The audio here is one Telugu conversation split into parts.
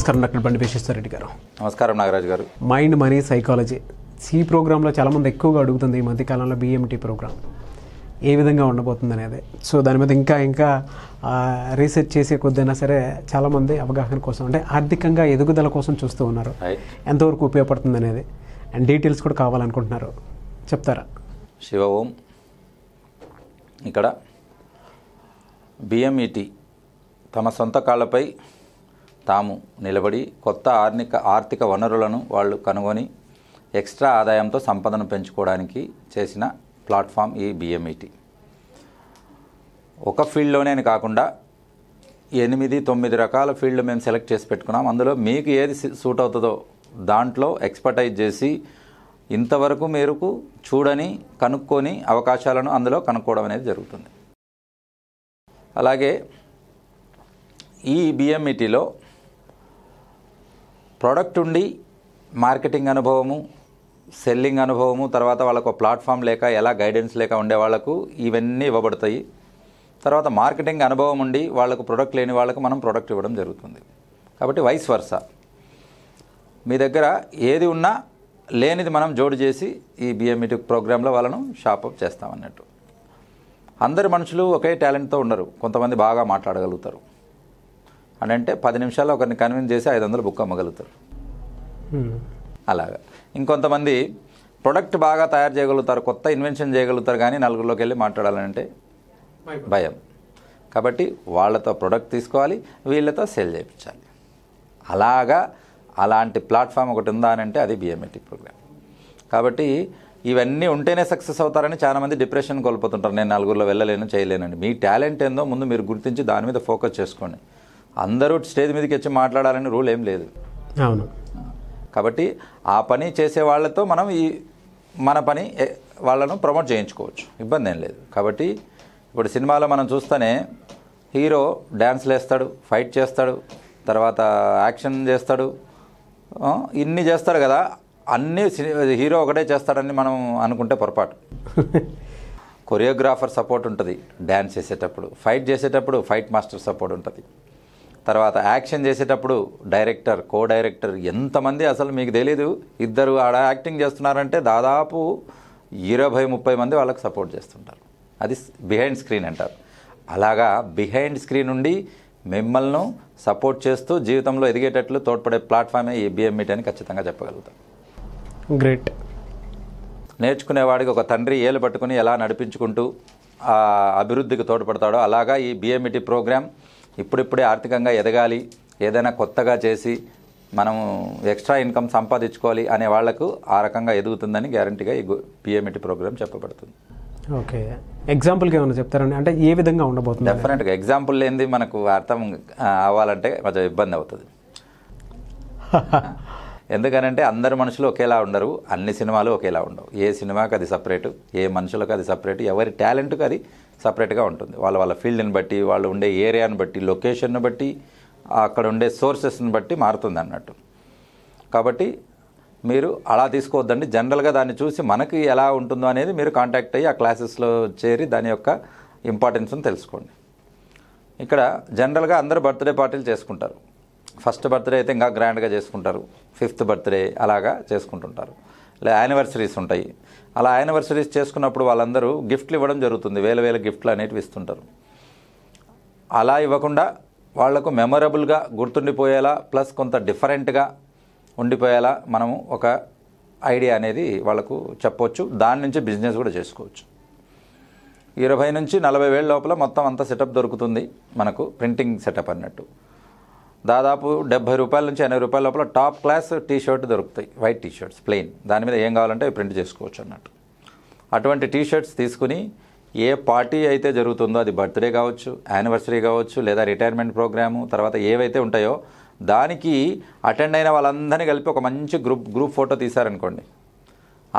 నమస్కారం డాక్టర్ బండి విశ్వేశ్వరరెడ్డి గారు నమస్కారం నాగరాజు గారు మైండ్ మనీ సైకాలజీ సి ప్రోగ్రాంలో చాలామంది ఎక్కువగా అడుగుతుంది ఈ మధ్యకాలంలో బిఎంటీ ప్రోగ్రామ్ ఏ విధంగా ఉండబోతుంది అనేది సో దాని మీద ఇంకా ఇంకా రీసెర్చ్ చేసే కొద్దైనా సరే చాలామంది అవగాహన కోసం అంటే ఆర్థికంగా ఎదుగుదల కోసం చూస్తూ ఉన్నారు ఎంతవరకు ఉపయోగపడుతుంది అనేది అండ్ డీటెయిల్స్ కూడా కావాలనుకుంటున్నారు చెప్తారా శివ ఓం ఇక్కడ బిఎంఈటి తమ సొంత కాళ్ళపై తాము నిలబడి కొత్త ఆర్థిక ఆర్థిక వనరులను వాళ్ళు కనుగొని ఎక్స్ట్రా ఆదాయంతో సంపదను పెంచుకోవడానికి చేసిన ప్లాట్ఫామ్ ఈ బిఎంఈటీ e ఒక ఫీల్డ్లోనే కాకుండా ఎనిమిది తొమ్మిది రకాల ఫీల్డ్ మేము సెలెక్ట్ చేసి పెట్టుకున్నాం అందులో మీకు ఏది సూట్ అవుతుందో దాంట్లో ఎక్స్పర్టైజ్ చేసి ఇంతవరకు మేరకు చూడని కనుక్కొని అవకాశాలను అందులో కనుక్కోవడం అనేది జరుగుతుంది అలాగే ఈ బిఎంఈటీలో ప్రోడక్ట్ ఉండి మార్కెటింగ్ అనుభవము సెల్లింగ్ అనుభవము తర్వాత వాళ్ళకు ప్లాట్ఫామ్ లేక ఎలా గైడెన్స్ లేక ఉండే వాళ్ళకు ఇవన్నీ ఇవ్వబడతాయి తర్వాత మార్కెటింగ్ అనుభవం ఉండి వాళ్ళకు ప్రొడక్ట్ లేని వాళ్ళకు మనం ప్రొడక్ట్ ఇవ్వడం జరుగుతుంది కాబట్టి వైస్ వర్స మీ దగ్గర ఏది ఉన్నా లేనిది మనం జోడు చేసి ఈ బిఎంఈటీ e ప్రోగ్రాంలో వాళ్ళను షాపప్ చేస్తామన్నట్టు అందరి మనుషులు ఒకే టాలెంట్తో ఉండరు కొంతమంది బాగా మాట్లాడగలుగుతారు అని అంటే పది నిమిషాల్లో ఒకరిని కన్విన్స్ చేసి ఐదు వందలు బుక్ అమ్మగలుగుతారు అలాగా ఇంకొంతమంది ప్రొడక్ట్ బాగా తయారు చేయగలుగుతారు కొత్త ఇన్వెన్షన్ చేయగలుగుతారు కానీ నలుగురిలోకి వెళ్ళి మాట్లాడాలంటే భయం కాబట్టి వాళ్ళతో ప్రొడక్ట్ తీసుకోవాలి వీళ్ళతో సెల్ చేయించాలి అలాగా అలాంటి ప్లాట్ఫామ్ ఒకటి ఉందా అని అంటే అది బిఎంఎటీ ప్రోగ్రామ్ కాబట్టి ఇవన్నీ ఉంటేనే సక్సెస్ అవుతారని చాలామంది డిప్రెషన్ కోల్పోతుంటారు నేను నలుగురిలో వెళ్ళలేను చేయలేనని మీ టాలెంట్ ఏందో ముందు మీరు గుర్తించి దాని మీద ఫోకస్ చేసుకోండి అందరూ స్టేజ్ మీదకి వచ్చి మాట్లాడాలని రూల్ ఏం లేదు అవును కాబట్టి ఆ పని చేసే వాళ్ళతో మనం ఈ మన పని వాళ్ళను ప్రమోట్ చేయించుకోవచ్చు ఇబ్బంది ఏం లేదు కాబట్టి ఇప్పుడు సినిమాలో మనం చూస్తేనే హీరో డ్యాన్స్లు వేస్తాడు ఫైట్ చేస్తాడు తర్వాత యాక్షన్ చేస్తాడు ఇన్ని చేస్తాడు కదా అన్నీ హీరో ఒకటే చేస్తాడని మనం అనుకుంటే పొరపాటు కొరియోగ్రాఫర్ సపోర్ట్ ఉంటుంది డ్యాన్స్ చేసేటప్పుడు ఫైట్ చేసేటప్పుడు ఫైట్ మాస్టర్ సపోర్ట్ ఉంటుంది తర్వాత యాక్షన్ చేసేటప్పుడు డైరెక్టర్ కో డైరెక్టర్ ఎంతమంది అసలు మీకు తెలీదు ఇద్దరు ఆడ యాక్టింగ్ చేస్తున్నారంటే దాదాపు ఇరవై ముప్పై మంది వాళ్ళకి సపోర్ట్ చేస్తుంటారు అది బిహైండ్ స్క్రీన్ అంటారు అలాగా బిహైండ్ స్క్రీన్ నుండి మిమ్మల్ని సపోర్ట్ చేస్తూ జీవితంలో ఎదిగేటట్లు తోడ్పడే ప్లాట్ఫామే ఈ మీట్ అని ఖచ్చితంగా చెప్పగలుగుతాం గ్రేట్ నేర్చుకునేవాడికి ఒక తండ్రి ఏలు పట్టుకుని ఎలా నడిపించుకుంటూ అభివృద్ధికి తోడ్పడతాడో అలాగా ఈ బిఎంఈటీ ప్రోగ్రామ్ ఇప్పుడిప్పుడే ఆర్థికంగా ఎదగాలి ఏదైనా కొత్తగా చేసి మనము ఎక్స్ట్రా ఇన్కమ్ సంపాదించుకోవాలి అనే వాళ్లకు ఆ రకంగా ఎదుగుతుందని గ్యారంటీగా ఈ పిఎంఈటీ ప్రోగ్రామ్ చెప్పబడుతుంది ఓకే ఎగ్జాంపుల్కి ఏమైనా చెప్తారండి అంటే ఏ విధంగా ఉండబోతుంది డెఫినెట్గా ఎగ్జాంపుల్ లేనిది మనకు అర్థం అవ్వాలంటే కొంచెం ఇబ్బంది అవుతుంది ఎందుకనంటే అందరు మనుషులు ఒకేలా ఉండరు అన్ని సినిమాలు ఒకేలా ఉండవు ఏ సినిమాకి అది సపరేటు ఏ మనుషులకు అది సపరేటు ఎవరి టాలెంట్కి అది సపరేట్గా ఉంటుంది వాళ్ళ వాళ్ళ ఫీల్డ్ని బట్టి వాళ్ళు ఉండే ఏరియాని బట్టి లొకేషన్ని బట్టి అక్కడ ఉండే సోర్సెస్ని బట్టి మారుతుంది అన్నట్టు కాబట్టి మీరు అలా తీసుకోవద్దండి జనరల్గా దాన్ని చూసి మనకి ఎలా ఉంటుందో అనేది మీరు కాంటాక్ట్ అయ్యి ఆ క్లాసెస్లో చేరి దాని యొక్క ఇంపార్టెన్స్ని తెలుసుకోండి ఇక్కడ జనరల్గా అందరూ బర్త్డే పార్టీలు చేసుకుంటారు ఫస్ట్ బర్త్డే అయితే ఇంకా గ్రాండ్గా చేసుకుంటారు ఫిఫ్త్ బర్త్డే అలాగా చేసుకుంటుంటారు లే యానివర్సరీస్ ఉంటాయి అలా యానివర్సరీస్ చేసుకున్నప్పుడు వాళ్ళందరూ గిఫ్ట్లు ఇవ్వడం జరుగుతుంది వేల వేల గిఫ్ట్లు అనేటివి ఇస్తుంటారు అలా ఇవ్వకుండా వాళ్లకు మెమొరబుల్గా గుర్తుండిపోయేలా ప్లస్ కొంత డిఫరెంట్గా ఉండిపోయేలా మనము ఒక ఐడియా అనేది వాళ్ళకు చెప్పవచ్చు దాని నుంచి బిజినెస్ కూడా చేసుకోవచ్చు ఇరవై నుంచి నలభై వేల లోపల మొత్తం అంత సెటప్ దొరుకుతుంది మనకు ప్రింటింగ్ సెటప్ అన్నట్టు దాదాపు డెబ్బై రూపాయల నుంచి ఎనభై రూపాయల లోపల టాప్ క్లాస్ టీ షర్ట్ దొరుకుతాయి వైట్ టీ షర్ట్స్ ప్లెయిన్ దాని మీద ఏం కావాలంటే అవి ప్రింట్ చేసుకోవచ్చు అన్నట్టు అటువంటి టీ షర్ట్స్ తీసుకుని ఏ పార్టీ అయితే జరుగుతుందో అది బర్త్డే కావచ్చు యానివర్సరీ కావచ్చు లేదా రిటైర్మెంట్ ప్రోగ్రాము తర్వాత ఏవైతే ఉంటాయో దానికి అటెండ్ అయిన వాళ్ళందరినీ కలిపి ఒక మంచి గ్రూప్ గ్రూప్ ఫోటో తీశారనుకోండి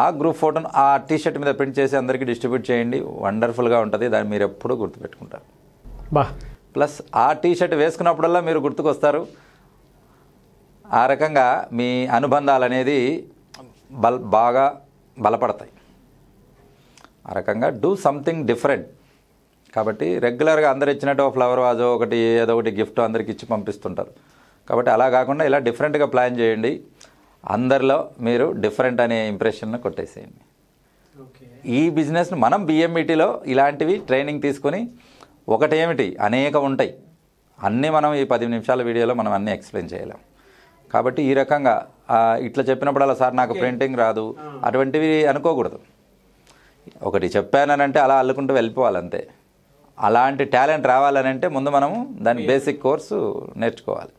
ఆ గ్రూప్ ఫోటోను ఆ టీ షర్ట్ మీద ప్రింట్ చేసి అందరికీ డిస్ట్రిబ్యూట్ చేయండి వండర్ఫుల్గా ఉంటుంది దాన్ని మీరు ఎప్పుడూ గుర్తుపెట్టుకుంటారు బా ప్లస్ ఆ టీషర్ట్ వేసుకున్నప్పుడల్లా మీరు గుర్తుకొస్తారు ఆ రకంగా మీ అనుబంధాలు అనేది బల్ బాగా బలపడతాయి ఆ రకంగా డూ సంథింగ్ డిఫరెంట్ కాబట్టి రెగ్యులర్గా అందరు ఇచ్చినట్టు ఫ్లవర్ వాజో ఒకటి ఏదో ఒకటి గిఫ్ట్ అందరికి ఇచ్చి పంపిస్తుంటారు కాబట్టి అలా కాకుండా ఇలా డిఫరెంట్గా ప్లాన్ చేయండి అందరిలో మీరు డిఫరెంట్ అనే ఇంప్రెషన్ను కొట్టేసేయండి ఈ బిజినెస్ను మనం బిఎంఈటీలో ఇలాంటివి ట్రైనింగ్ తీసుకొని ఒకటేమిటి అనేక ఉంటాయి అన్నీ మనం ఈ పది నిమిషాల వీడియోలో మనం అన్నీ ఎక్స్ప్లెయిన్ చేయలేం కాబట్టి ఈ రకంగా ఇట్లా చెప్పినప్పుడు అలా సార్ నాకు ప్రింటింగ్ రాదు అటువంటివి అనుకోకూడదు ఒకటి చెప్పానంటే అలా అల్లుకుంటూ వెళ్ళిపోవాలంతే అలాంటి టాలెంట్ రావాలనంటే ముందు మనము దాని బేసిక్ కోర్సు నేర్చుకోవాలి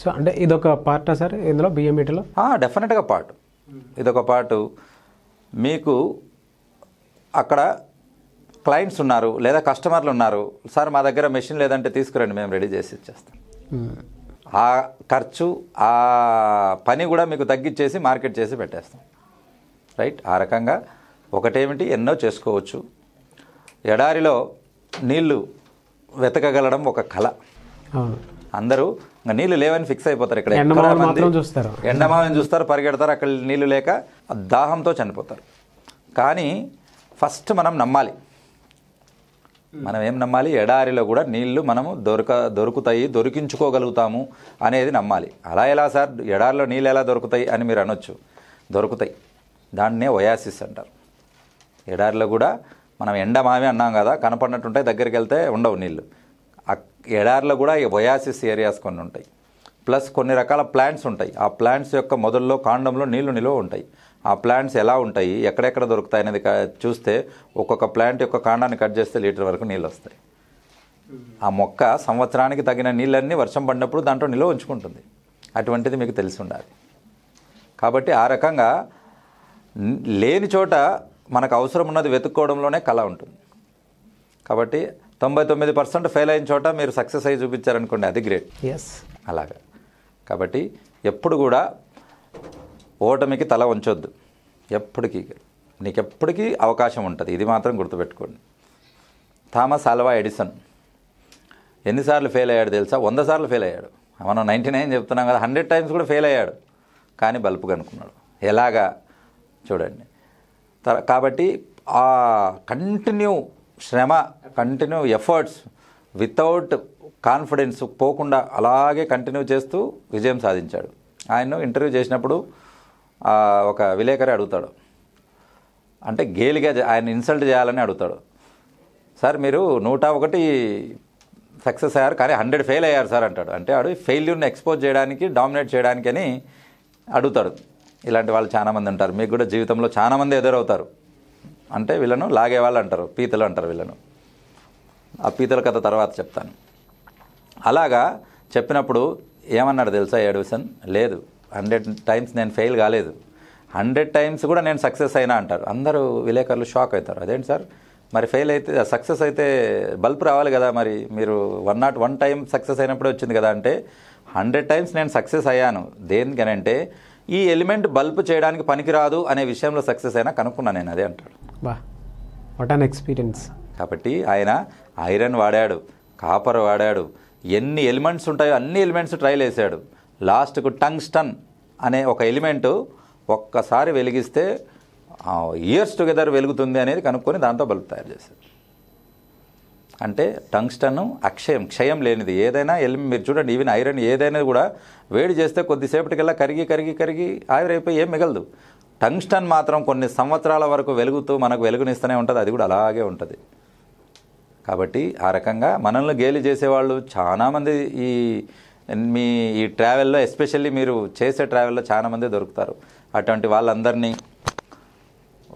సో అంటే ఇదొక పార్టా సార్ ఇందులో బిఎంఈటీలో e డెఫినెట్గా పార్ట్ hmm. ఇదొక పాటు మీకు అక్కడ క్లయింట్స్ ఉన్నారు లేదా కస్టమర్లు ఉన్నారు సార్ మా దగ్గర మెషిన్ లేదంటే తీసుకురండి మేము రెడీ చేసి ఇచ్చేస్తాం hmm. ఆ ఖర్చు ఆ పని కూడా మీకు తగ్గించేసి మార్కెట్ చేసి పెట్టేస్తాం రైట్ ఆ రకంగా ఒకటేమిటి ఎన్నో చేసుకోవచ్చు ఎడారిలో నీళ్లు వెతకగలడం ఒక కళ అందరూ నీళ్లు లేవని ఫిక్స్ అయిపోతారు ఇక్కడ చూస్తారు ఎండమావని చూస్తారు పరిగెడతారు అక్కడ నీళ్లు లేక దాహంతో చనిపోతారు కానీ ఫస్ట్ మనం నమ్మాలి మనం ఏం నమ్మాలి ఎడారిలో కూడా నీళ్లు మనము దొరక దొరుకుతాయి దొరికించుకోగలుగుతాము అనేది నమ్మాలి అలా ఎలా సార్ ఎడారిలో నీళ్ళు ఎలా దొరుకుతాయి అని మీరు అనొచ్చు దొరుకుతాయి దాన్నే ఒయాసిస్ అంటారు ఎడారిలో కూడా మనం ఎండ మామే అన్నాం కదా కనపడినట్టుంటే దగ్గరికి వెళ్తే ఉండవు నీళ్ళు ఎడారిలో కూడా ఈ ఒయాసిస్ ఏరియాస్ కొన్ని ఉంటాయి ప్లస్ కొన్ని రకాల ప్లాంట్స్ ఉంటాయి ఆ ప్లాంట్స్ యొక్క మొదల్లో కాండంలో నీళ్లు నిలువ ఉంటాయి ఆ ప్లాంట్స్ ఎలా ఉంటాయి ఎక్కడెక్కడ దొరుకుతాయి అనేది చూస్తే ఒక్కొక్క ప్లాంట్ యొక్క కాండాన్ని కట్ చేస్తే లీటర్ వరకు నీళ్ళు వస్తాయి ఆ మొక్క సంవత్సరానికి తగిన నీళ్ళన్నీ వర్షం పడినప్పుడు దాంట్లో నిల్వ ఉంచుకుంటుంది అటువంటిది మీకు తెలిసి ఉండాలి కాబట్టి ఆ రకంగా లేని చోట మనకు అవసరం ఉన్నది వెతుక్కోవడంలోనే కళ ఉంటుంది కాబట్టి తొంభై తొమ్మిది పర్సెంట్ ఫెయిల్ అయిన చోట మీరు సక్సెస్ అయ్యి చూపించారనుకోండి అది గ్రేట్ ఎస్ అలాగా కాబట్టి ఎప్పుడు కూడా ఓటమికి తల ఉంచొద్దు ఎప్పటికీ నీకెప్పటికీ అవకాశం ఉంటుంది ఇది మాత్రం గుర్తుపెట్టుకోండి థామస్ అల్వా ఎడిసన్ ఎన్నిసార్లు ఫెయిల్ అయ్యాడు తెలుసా వంద సార్లు ఫెయిల్ అయ్యాడు మనం నైంటీ నైన్ చెప్తున్నాం కదా హండ్రెడ్ టైమ్స్ కూడా ఫెయిల్ అయ్యాడు కానీ బల్బు కనుక్కున్నాడు ఎలాగా చూడండి కాబట్టి ఆ కంటిన్యూ శ్రమ కంటిన్యూ ఎఫర్ట్స్ వితౌట్ కాన్ఫిడెన్స్ పోకుండా అలాగే కంటిన్యూ చేస్తూ విజయం సాధించాడు ఆయన్ను ఇంటర్వ్యూ చేసినప్పుడు ఒక విలేకరి అడుగుతాడు అంటే గేలిగా ఆయన ఇన్సల్ట్ చేయాలని అడుగుతాడు సార్ మీరు నూట ఒకటి సక్సెస్ అయ్యారు కానీ హండ్రెడ్ ఫెయిల్ అయ్యారు సార్ అంటాడు అంటే ఆడు ఫెయిల్యూర్ని ఎక్స్పోజ్ చేయడానికి డామినేట్ చేయడానికి అని అడుగుతాడు ఇలాంటి వాళ్ళు చాలామంది ఉంటారు మీకు కూడా జీవితంలో చాలామంది ఎదురవుతారు అంటే వీళ్ళను లాగే వాళ్ళు అంటారు పీతలు అంటారు వీళ్ళను ఆ పీతల కథ తర్వాత చెప్తాను అలాగా చెప్పినప్పుడు ఏమన్నాడు తెలుసా ఏడుసన్ లేదు హండ్రెడ్ టైమ్స్ నేను ఫెయిల్ కాలేదు హండ్రెడ్ టైమ్స్ కూడా నేను సక్సెస్ అయినా అంటారు అందరూ విలేకరులు షాక్ అవుతారు అదేంటి సార్ మరి ఫెయిల్ అయితే సక్సెస్ అయితే బల్బ్ రావాలి కదా మరి మీరు one not one time success అయినప్పుడే వచ్చింది కదా అంటే హండ్రెడ్ టైమ్స్ నేను సక్సెస్ అయ్యాను దేనికనంటే ఈ ఎలిమెంట్ బల్బ్ చేయడానికి పనికిరాదు అనే విషయంలో సక్సెస్ అయినా కనుక్కున్నాను నేను అదే అంటాడు బా వాట్ అన్ ఎక్స్పీరియన్స్ కాబట్టి ఆయన ఐరన్ వాడాడు కాపర్ వాడాడు ఎన్ని ఎలిమెంట్స్ ఉంటాయో అన్ని ఎలిమెంట్స్ ట్రైల్ వేసాడు లాస్ట్కు టంగ్స్టన్ అనే ఒక ఎలిమెంటు ఒక్కసారి వెలిగిస్తే ఇయర్స్ టుగెదర్ వెలుగుతుంది అనేది కనుక్కొని దాంతో బల్బ్ తయారు చేశారు అంటే టంగ్స్టన్ అక్షయం క్షయం లేనిది ఏదైనా ఎలిమి మీరు చూడండి ఈవెన్ ఐరన్ ఏదైనా కూడా వేడి చేస్తే కొద్దిసేపటికల్లా కరిగి కరిగి కరిగి అయిపోయి ఏం మిగలదు టంగ్స్టన్ మాత్రం కొన్ని సంవత్సరాల వరకు వెలుగుతూ మనకు వెలుగునిస్తూనే ఉంటుంది అది కూడా అలాగే ఉంటుంది కాబట్టి ఆ రకంగా మనల్ని గేలి చేసేవాళ్ళు చాలామంది ఈ మీ ఈ ట్రావెల్లో ఎస్పెషల్లీ మీరు చేసే ట్రావెల్లో చాలామంది దొరుకుతారు అటువంటి వాళ్ళందరినీ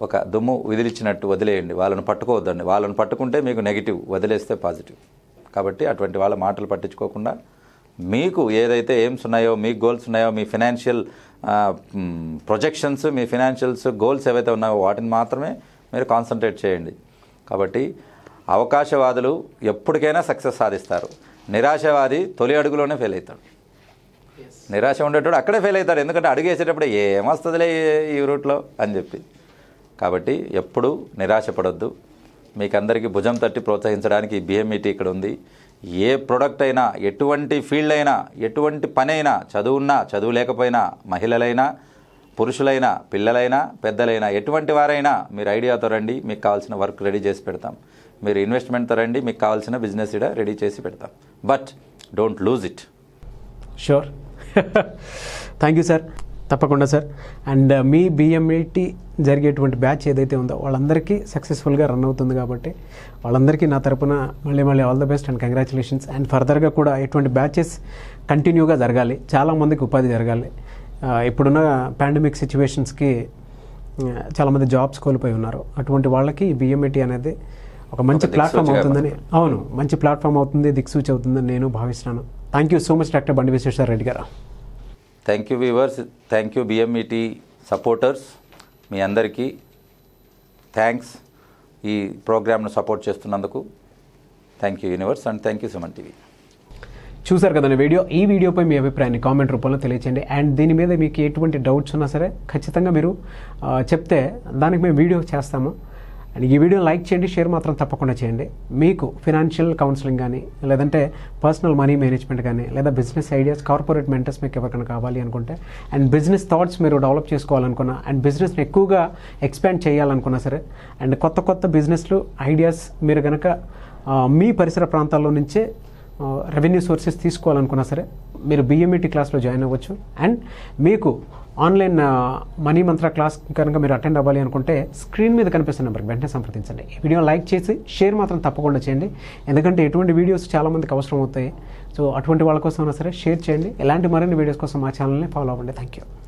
ఒక దుమ్ము విదిలించినట్టు వదిలేయండి వాళ్ళని పట్టుకోవద్దండి వాళ్ళని పట్టుకుంటే మీకు నెగిటివ్ వదిలేస్తే పాజిటివ్ కాబట్టి అటువంటి వాళ్ళ మాటలు పట్టించుకోకుండా మీకు ఏదైతే ఏమ్స్ ఉన్నాయో మీ గోల్స్ ఉన్నాయో మీ ఫినాన్షియల్ ప్రొజెక్షన్స్ మీ ఫినాన్షియల్స్ గోల్స్ ఏవైతే ఉన్నాయో వాటిని మాత్రమే మీరు కాన్సన్ట్రేట్ చేయండి కాబట్టి అవకాశవాదులు ఎప్పటికైనా సక్సెస్ సాధిస్తారు నిరాశవాది తొలి అడుగులోనే ఫెయిల్ అవుతాడు నిరాశ ఉండేటోడు అక్కడే ఫెయిల్ అవుతాడు ఎందుకంటే అడుగేసేటప్పుడు ఏమొస్తుందిలే ఈ రూట్లో అని చెప్పి కాబట్టి ఎప్పుడు మీకు మీకందరికీ భుజం తట్టి ప్రోత్సహించడానికి బిఎంఈటీ e ఇక్కడ ఉంది ఏ ప్రొడక్ట్ అయినా ఎటువంటి ఫీల్డ్ అయినా ఎటువంటి పని అయినా చదువున్నా చదువు లేకపోయినా మహిళలైనా పురుషులైనా పిల్లలైనా పెద్దలైనా ఎటువంటి వారైనా మీరు ఐడియాతో రండి మీకు కావాల్సిన వర్క్ రెడీ చేసి పెడతాం మీరు ఇన్వెస్ట్మెంట్తో రండి మీకు కావాల్సిన బిజినెస్ ఇక్కడ రెడీ చేసి పెడతాం but don't lose it sure thank you sir తప్పకుండా సార్ అండ్ uh, మీ బిఎంఈటీ జరిగేటువంటి బ్యాచ్ ఏదైతే ఉందో వాళ్ళందరికీ సక్సెస్ఫుల్గా రన్ అవుతుంది కాబట్టి వాళ్ళందరికీ నా తరపున మళ్ళీ మళ్ళీ all the best and congratulations and ఫర్దర్గా కూడా ఇటువంటి బ్యాచెస్ కంటిన్యూగా జరగాలి చాలామందికి ఉపాధి జరగాలి ఇప్పుడున్న పాండమిక్ సిచ్యువేషన్స్కి చాలామంది జాబ్స్ కోల్పోయి ఉన్నారు అటువంటి వాళ్ళకి బిఎంఈటీ అనేది ఒక మంచి ప్లాట్ఫామ్ అవుతుందని అవును మంచి ప్లాట్ఫామ్ అవుతుంది దిక్సూచి అవుతుందని నేను భావిస్తున్నాను thank you so much doctor Bandi Vishweshwara Reddy గారు thank you viewers thank you B M E T supporters మీ అందరికీ థ్యాంక్స్ ఈ ప్రోగ్రామ్ను సపోర్ట్ చేస్తున్నందుకు thank you universe and thank you Suman TV చూసారు కదండి వీడియో ఈ వీడియోపై మీ అభిప్రాయాన్ని కామెంట్ రూపంలో తెలియచేయండి అండ్ దీని మీద మీకు ఎటువంటి డౌట్స్ ఉన్నా సరే ఖచ్చితంగా మీరు చెప్తే దానికి మేము వీడియో చేస్తాము అండ్ ఈ వీడియోని లైక్ చేయండి షేర్ మాత్రం తప్పకుండా చేయండి మీకు ఫినాన్షియల్ కౌన్సిలింగ్ కానీ లేదంటే పర్సనల్ మనీ మేనేజ్మెంట్ కానీ లేదా బిజినెస్ ఐడియాస్ కార్పొరేట్ మెంటర్స్ మీకు ఎవరికైనా కావాలి అనుకుంటే అండ్ బిజినెస్ థాట్స్ మీరు డెవలప్ చేసుకోవాలనుకున్నా అండ్ బిజినెస్ని ఎక్కువగా ఎక్స్పాండ్ చేయాలనుకున్నా సరే అండ్ కొత్త కొత్త బిజినెస్లు ఐడియాస్ మీరు కనుక మీ పరిసర ప్రాంతాల్లో నుంచే రెవెన్యూ సోర్సెస్ తీసుకోవాలనుకున్నా సరే మీరు బిఎంఈటీ క్లాస్లో జాయిన్ అవ్వచ్చు అండ్ మీకు ఆన్లైన్ మనీ మంత్ర క్లాస్ కనుక మీరు అటెండ్ అవ్వాలి అనుకుంటే స్క్రీన్ మీద కనిపిస్తున్న నెంబర్కి వెంటనే సంప్రదించండి ఈ వీడియో లైక్ చేసి షేర్ మాత్రం తప్పకుండా చేయండి ఎందుకంటే ఎటువంటి వీడియోస్ చాలామందికి అవసరం అవుతాయి సో అటువంటి వాళ్ళ కోసం అయినా సరే షేర్ చేయండి ఇలాంటి మరిన్ని వీడియోస్ కోసం మా ఛానల్ని ఫాలో అవ్వండి థ్యాంక్ యూ